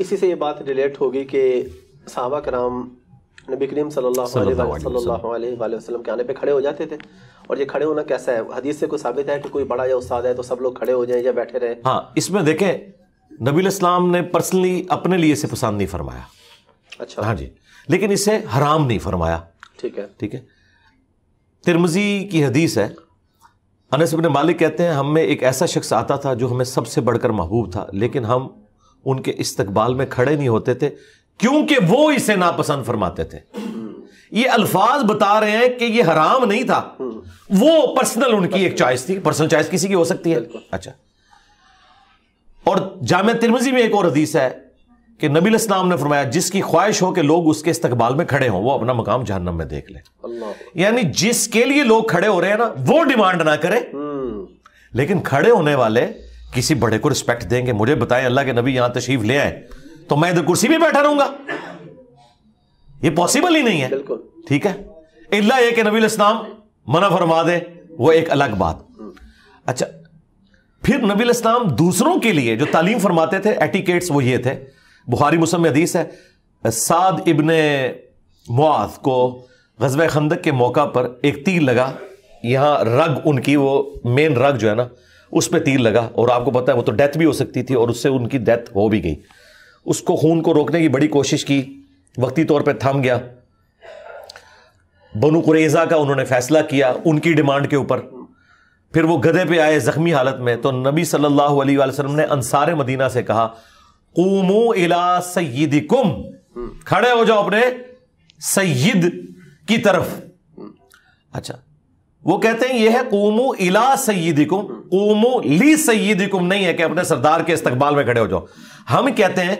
इसी से ये बात रिलेट होगी कि साहबा कराम नबी करीम वसल्लम के आने पे खड़े हो जाते थे और ये खड़े होना कैसा है हदीस से कोई साबित है कि कोई बड़ा या उस्ताद है तो सब लोग खड़े हो जाए या बैठे रहे हाँ इसमें देखें नबी इस्लाम ने पर्सनली अपने लिए इसे पसंद नहीं फरमाया अच्छा हाँ जी लेकिन इसे हराम नहीं फरमाया ठीक है ठीक है तिरमजी की हदीस है अनस मालिक कहते हैं हमें एक ऐसा शख्स आता था जो हमें सबसे बढ़कर महबूब था लेकिन हम उनके इस्तकबाल में खड़े नहीं होते थे क्योंकि वो इसे नापसंद फरमाते थे ये अल्फाज बता रहे हैं कि ये हराम नहीं था वो पर्सनल उनकी एक चॉइस थी पर्सनल चॉइस किसी की हो सकती है अच्छा और जाम तिरमजी में एक और हदीस है कि नबी इस्लाम ने फरमाया जिसकी ख्वाहिश हो कि लोग उसके इस्तकबाल में खड़े हों वो अपना मकाम जहनम में देख ले यानी जिसके लिए लोग खड़े हो रहे हैं ना वो डिमांड ना करें हम्म। लेकिन खड़े होने वाले किसी बड़े को रिस्पेक्ट देंगे मुझे बताएं अल्लाह के नबी यहां तशरीफ ले आए तो मैं इधर कुर्सी भी बैठा रहूंगा ये पॉसिबल ही नहीं है ठीक है इल्ला ये नबी इस्लाम मना फरमा दे वो एक अलग बात अच्छा फिर नबी इस्लाम दूसरों के लिए जो तालीम फरमाते थे एटिकेट्स वो ये थे बुहारी मुसम हदीस है साद इबन मुआज को गजब खंदक के मौका पर एक तीर लगा यहां रग उनकी वो मेन रग जो है ना उस पर तीर लगा और आपको पता है वो तो डेथ भी हो सकती थी और उससे उनकी डेथ हो भी गई उसको खून को रोकने की बड़ी कोशिश की वक्ती तौर पर थम गया बनु कुरेजा का उन्होंने फैसला किया उनकी डिमांड के ऊपर फिर वो गधे पे आए ज़ख्मी हालत में तो नबी सल्लल्लाहु अलैहि वसल्लम ने अंसार मदीना से कहा कूमो इला कुम खड़े हो जाओ अपने सईद की तरफ अच्छा वो कहते हैं यह है कोमो इला सईदिकुम हम्म। कोमो ली सईदिकुम नहीं है कि अपने सरदार के इस्तकबाल में खड़े हो जाओ हम कहते हैं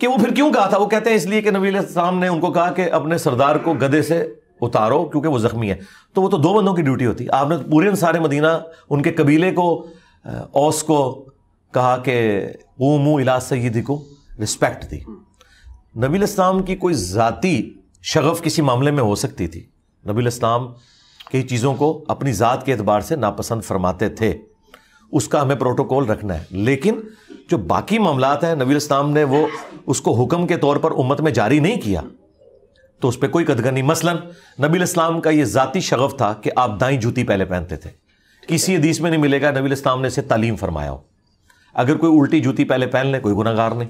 कि वो फिर क्यों कहा था वो कहते हैं इसलिए कि नबी इस्लाम ने उनको कहा कि अपने सरदार को गदे से उतारो क्योंकि वो जख्मी है तो वो तो दो बंदों की ड्यूटी होती आपने तो पूरे सारे मदीना उनके कबीले को ओस को कहा कि ओमू इला सईदी को रिस्पेक्ट दी हम्म। नबी इस्लाम की कोई जाति शगफ किसी मामले में हो सकती थी नबी इस्लाम कई चीज़ों को अपनी ज़ात के अतबार से नापसंद फरमाते थे उसका हमें प्रोटोकॉल रखना है लेकिन जो बाकी मामला हैं नबी इस्लाम ने वो उसको हुक्म के तौर पर उम्मत में जारी नहीं किया तो उस पर कोई कदगनी मसलन नबी इस्लाम का ये ज़ाती शगफ था कि आप दाई जूती पहले पहनते थे किसी हदीस में नहीं मिलेगा नबी इस्लाम ने इसे तालीम फरमाया हो अगर कोई उल्टी जूती पहले पहन ले कोई गुनागार नहीं